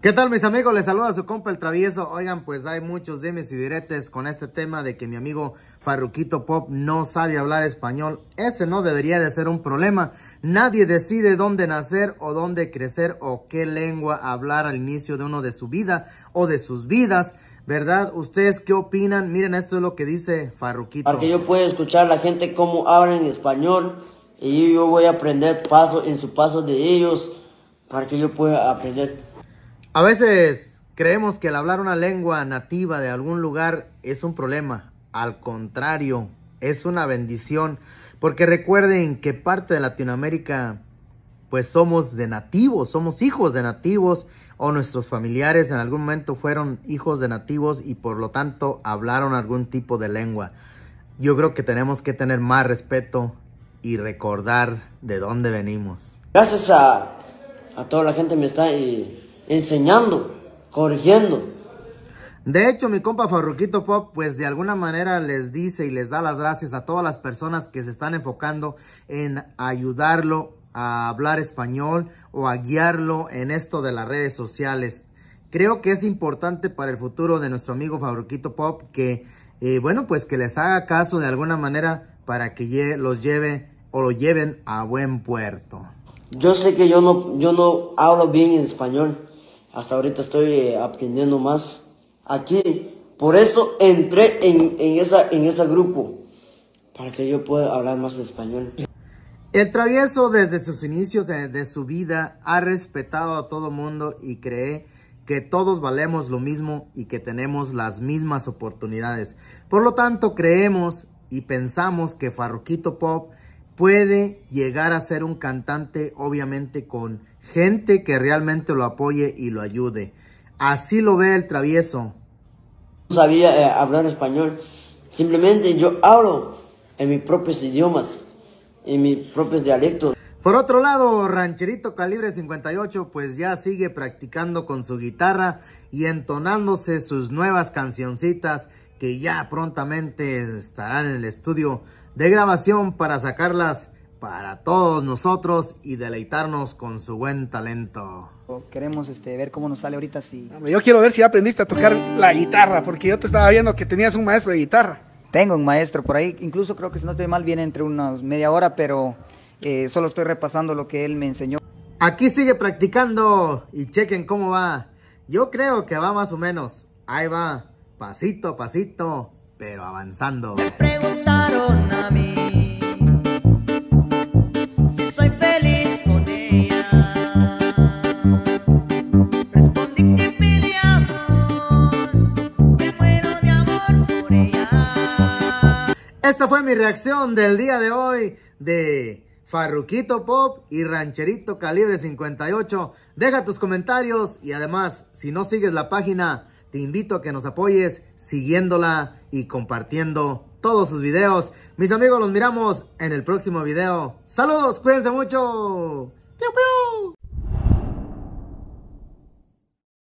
¿Qué tal mis amigos? Les saluda su compa el travieso. Oigan, pues hay muchos dimes y diretes con este tema de que mi amigo Farruquito Pop no sabe hablar español. Ese no debería de ser un problema. Nadie decide dónde nacer o dónde crecer o qué lengua hablar al inicio de uno de su vida o de sus vidas. ¿Verdad? ¿Ustedes qué opinan? Miren, esto es lo que dice Farruquito. Para que yo pueda escuchar a la gente cómo hablan en español y yo voy a aprender paso en su paso de ellos para que yo pueda aprender a veces creemos que el hablar una lengua nativa de algún lugar es un problema. Al contrario, es una bendición. Porque recuerden que parte de Latinoamérica, pues somos de nativos, somos hijos de nativos o nuestros familiares en algún momento fueron hijos de nativos y por lo tanto hablaron algún tipo de lengua. Yo creo que tenemos que tener más respeto y recordar de dónde venimos. Gracias a, toda la gente que me está y enseñando, corrigiendo. De hecho, mi compa Farruquito Pop, pues de alguna manera les dice y les da las gracias a todas las personas que se están enfocando en ayudarlo a hablar español o a guiarlo en esto de las redes sociales. Creo que es importante para el futuro de nuestro amigo Farruquito Pop que, eh, bueno, pues que les haga caso de alguna manera para que los lleve o lo lleven a buen puerto. Yo sé que yo no, yo no hablo bien en español, hasta ahorita estoy eh, aprendiendo más aquí. Por eso entré en, en, esa, en ese grupo, para que yo pueda hablar más español. El travieso desde sus inicios de, de su vida ha respetado a todo mundo y cree que todos valemos lo mismo y que tenemos las mismas oportunidades. Por lo tanto, creemos y pensamos que Farroquito Pop puede llegar a ser un cantante, obviamente con gente que realmente lo apoye y lo ayude. Así lo ve el travieso. No sabía eh, hablar español, simplemente yo hablo en mis propios idiomas, en mis propios dialectos. Por otro lado, Rancherito Calibre 58 pues ya sigue practicando con su guitarra y entonándose sus nuevas cancioncitas que ya prontamente estarán en el estudio de grabación para sacarlas para todos nosotros y deleitarnos con su buen talento. Queremos este, ver cómo nos sale ahorita si... Yo quiero ver si aprendiste a tocar la guitarra, porque yo te estaba viendo que tenías un maestro de guitarra. Tengo un maestro por ahí, incluso creo que si no estoy mal viene entre unas media hora, pero eh, solo estoy repasando lo que él me enseñó. Aquí sigue practicando y chequen cómo va. Yo creo que va más o menos. Ahí va, pasito a pasito, pero avanzando. Me preguntaron Esta fue mi reacción del día de hoy de Farruquito Pop y Rancherito Calibre 58. Deja tus comentarios y además, si no sigues la página, te invito a que nos apoyes siguiéndola y compartiendo todos sus videos. Mis amigos, los miramos en el próximo video. Saludos, cuídense mucho. ¡Piu, piu!